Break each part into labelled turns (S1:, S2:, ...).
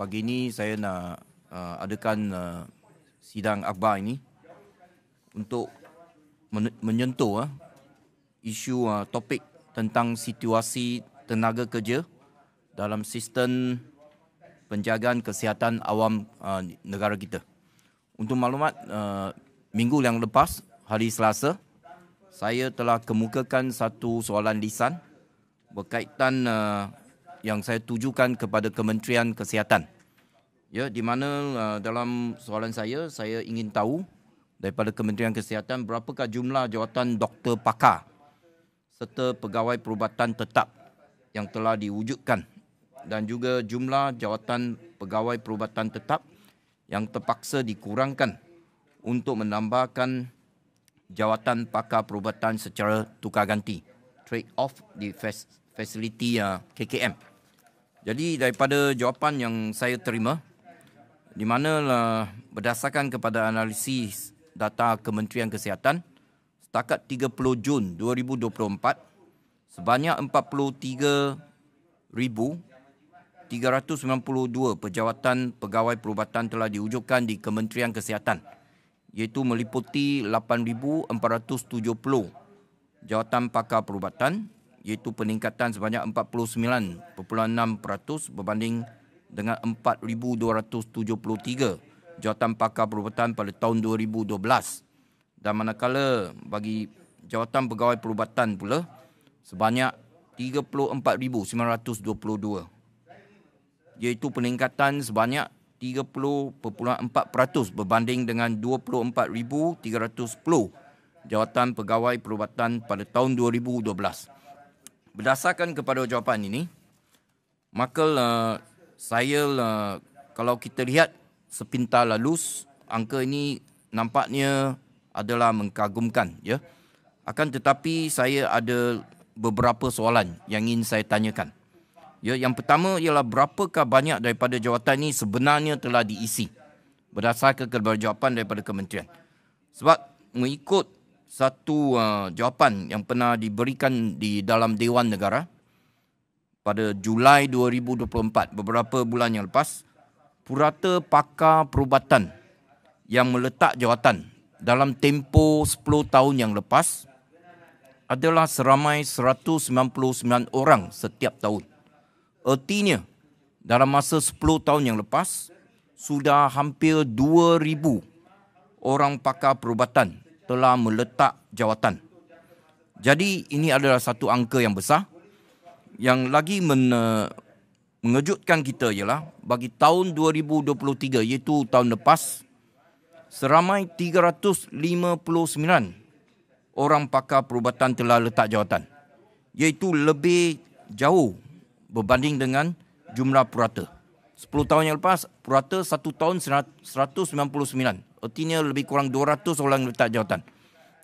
S1: pagi ini saya nak uh, adakan uh, sidang akhbar ini untuk men- menyentuh uh, isu uh, topik tentang situasi tenaga kerja dalam sistem penjagaan kesihatan awam uh, negara kita. Untuk maklumat, uh, minggu yang lepas, hari Selasa, saya telah kemukakan satu soalan lisan berkaitan uh, yang saya tujukan kepada Kementerian Kesihatan. Ya, di mana uh, dalam soalan saya saya ingin tahu daripada Kementerian Kesihatan berapakah jumlah jawatan doktor pakar serta pegawai perubatan tetap yang telah diwujudkan dan juga jumlah jawatan pegawai perubatan tetap yang terpaksa dikurangkan untuk menambahkan jawatan pakar perubatan secara tukar ganti trade off di facility uh, KKM. Jadi daripada jawapan yang saya terima, di mana berdasarkan kepada analisis data Kementerian Kesihatan, setakat 30 Jun 2024, sebanyak 43,392 pejawatan pegawai perubatan telah diwujudkan di Kementerian Kesihatan, iaitu meliputi 8,470 jawatan pakar perubatan iaitu peningkatan sebanyak 49.6% berbanding dengan 4273 jawatan pakar perubatan pada tahun 2012 dan manakala bagi jawatan pegawai perubatan pula sebanyak 34922 iaitu peningkatan sebanyak 30.4% berbanding dengan 24310 jawatan pegawai perubatan pada tahun 2012 Berdasarkan kepada jawapan ini, maka uh, saya uh, kalau kita lihat sepintar lalu angka ini nampaknya adalah mengkagumkan ya. Akan tetapi saya ada beberapa soalan yang ingin saya tanyakan. Ya, yang pertama ialah berapakah banyak daripada jawatan ini sebenarnya telah diisi berdasarkan jawapan daripada kementerian. Sebab mengikut satu uh, jawapan yang pernah diberikan di dalam Dewan Negara pada Julai 2024, beberapa bulan yang lepas, purata pakar perubatan yang meletak jawatan dalam tempoh 10 tahun yang lepas adalah seramai 199 orang setiap tahun. Artinya, dalam masa 10 tahun yang lepas, sudah hampir 2,000 orang pakar perubatan telah meletak jawatan. Jadi ini adalah satu angka yang besar. Yang lagi men, mengejutkan kita ialah bagi tahun 2023 iaitu tahun lepas seramai 359 orang pakar perubatan telah letak jawatan iaitu lebih jauh berbanding dengan jumlah purata. 10 tahun yang lepas purata 1 tahun 199 artinya lebih kurang 200 orang letak jawatan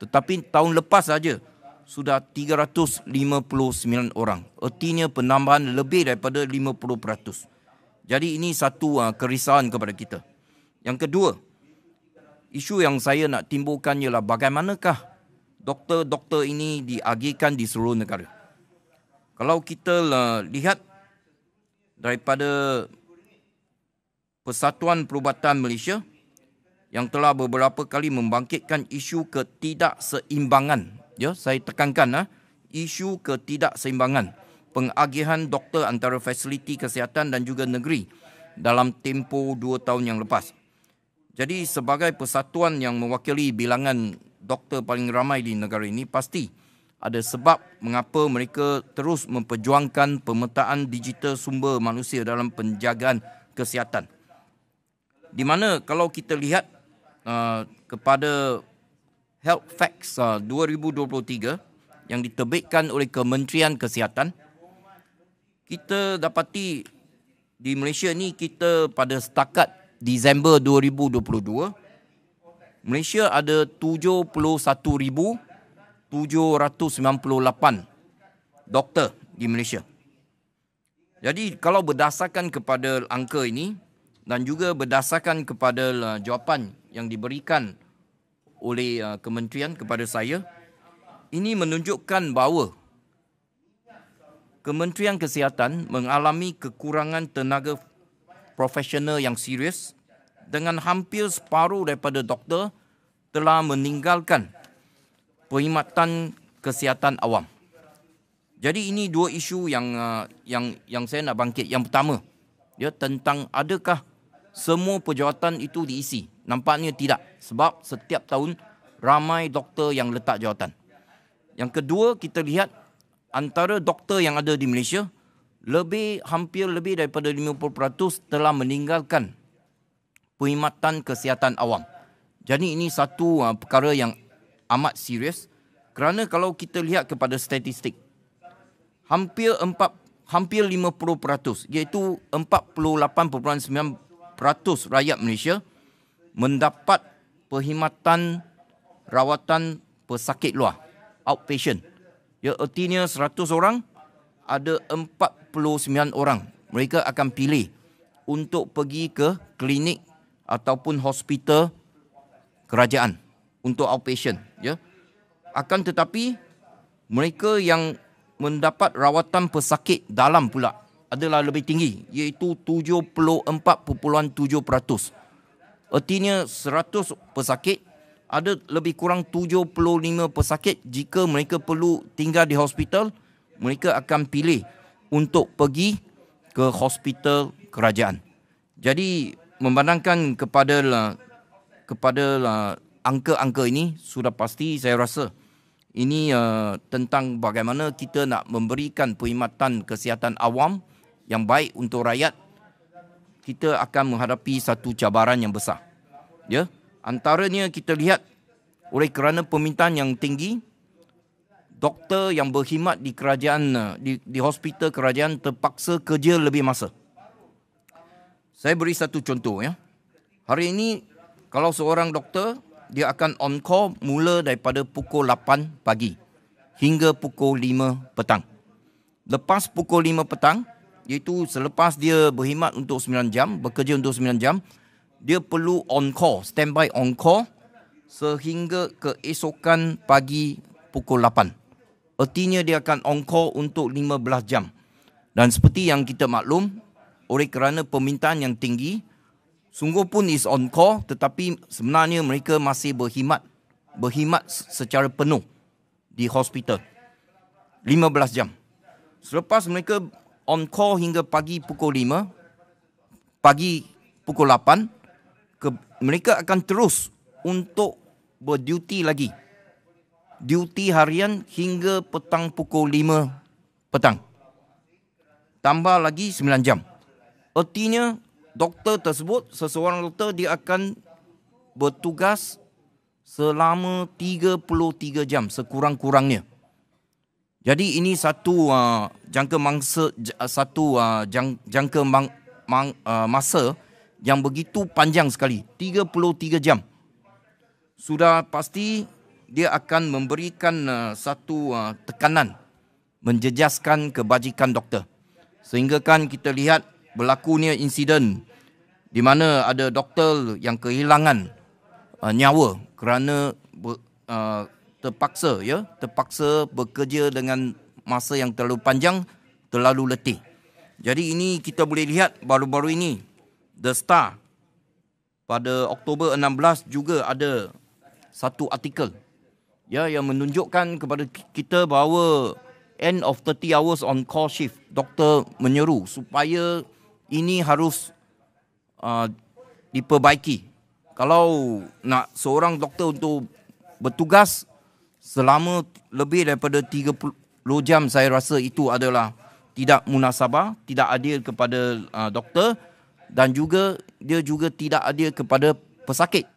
S1: tetapi tahun lepas saja sudah 359 orang artinya penambahan lebih daripada 50% jadi ini satu uh, kerisauan kepada kita yang kedua isu yang saya nak timbulkan ialah bagaimanakah doktor-doktor ini diagihkan di seluruh negara kalau kita uh, lihat daripada Persatuan Perubatan Malaysia yang telah beberapa kali membangkitkan isu ketidakseimbangan. Ya, saya tekankan ah isu ketidakseimbangan pengagihan doktor antara fasiliti kesihatan dan juga negeri dalam tempoh dua tahun yang lepas. Jadi sebagai persatuan yang mewakili bilangan doktor paling ramai di negara ini pasti ada sebab mengapa mereka terus memperjuangkan pemetaan digital sumber manusia dalam penjagaan kesihatan di mana kalau kita lihat uh, kepada Health Facts uh, 2023 yang diterbitkan oleh Kementerian Kesihatan, kita dapati di Malaysia ni kita pada setakat Disember 2022, Malaysia ada 71,798 doktor di Malaysia. Jadi kalau berdasarkan kepada angka ini, dan juga berdasarkan kepada uh, jawapan yang diberikan oleh uh, kementerian kepada saya ini menunjukkan bahawa Kementerian Kesihatan mengalami kekurangan tenaga profesional yang serius dengan hampir separuh daripada doktor telah meninggalkan perkhidmatan kesihatan awam. Jadi ini dua isu yang uh, yang yang saya nak bangkit. Yang pertama, ya tentang adakah semua perjawatan itu diisi. Nampaknya tidak. Sebab setiap tahun ramai doktor yang letak jawatan. Yang kedua kita lihat antara doktor yang ada di Malaysia lebih hampir lebih daripada 50% telah meninggalkan perkhidmatan kesihatan awam. Jadi ini satu uh, perkara yang amat serius kerana kalau kita lihat kepada statistik hampir 4 hampir 50% iaitu 48.9 4% rakyat Malaysia mendapat perkhidmatan rawatan pesakit luar outpatient. Ya artinya 100 orang ada 49 orang mereka akan pilih untuk pergi ke klinik ataupun hospital kerajaan untuk outpatient ya. Akan tetapi mereka yang mendapat rawatan pesakit dalam pula adalah lebih tinggi iaitu 74.7%. Artinya 100 pesakit ada lebih kurang 75 pesakit jika mereka perlu tinggal di hospital, mereka akan pilih untuk pergi ke hospital kerajaan. Jadi memandangkan kepada kepada angka-angka ini sudah pasti saya rasa ini uh, tentang bagaimana kita nak memberikan perkhidmatan kesihatan awam yang baik untuk rakyat kita akan menghadapi satu cabaran yang besar ya antaranya kita lihat oleh kerana permintaan yang tinggi doktor yang berkhidmat di kerajaan di, di hospital kerajaan terpaksa kerja lebih masa saya beri satu contoh ya hari ini kalau seorang doktor dia akan on call mula daripada pukul 8 pagi hingga pukul 5 petang lepas pukul 5 petang iaitu selepas dia berkhidmat untuk 9 jam, bekerja untuk 9 jam, dia perlu on call, standby on call sehingga keesokan pagi pukul 8. Artinya dia akan on call untuk 15 jam. Dan seperti yang kita maklum, oleh kerana permintaan yang tinggi, sungguh pun is on call tetapi sebenarnya mereka masih berkhidmat berkhidmat secara penuh di hospital. 15 jam. Selepas mereka on call hingga pagi pukul 5 pagi pukul 8 ke, mereka akan terus untuk berduty lagi duty harian hingga petang pukul 5 petang tambah lagi 9 jam artinya doktor tersebut seseorang doktor dia akan bertugas selama 33 jam sekurang-kurangnya jadi ini satu uh, jangka mangsa uh, satu uh, jangka mang, mang, uh, masa yang begitu panjang sekali 33 jam. Sudah pasti dia akan memberikan uh, satu uh, tekanan menjejaskan kebajikan doktor. Sehingga kan kita lihat berlakunya insiden di mana ada doktor yang kehilangan uh, nyawa kerana uh, terpaksa ya terpaksa bekerja dengan masa yang terlalu panjang terlalu letih. Jadi ini kita boleh lihat baru-baru ini The Star pada Oktober 16 juga ada satu artikel ya yang menunjukkan kepada kita bahawa end of 30 hours on call shift doktor menyeru supaya ini harus uh, diperbaiki. Kalau nak seorang doktor untuk bertugas selama lebih daripada 30 jam saya rasa itu adalah tidak munasabah, tidak adil kepada uh, doktor dan juga dia juga tidak adil kepada pesakit.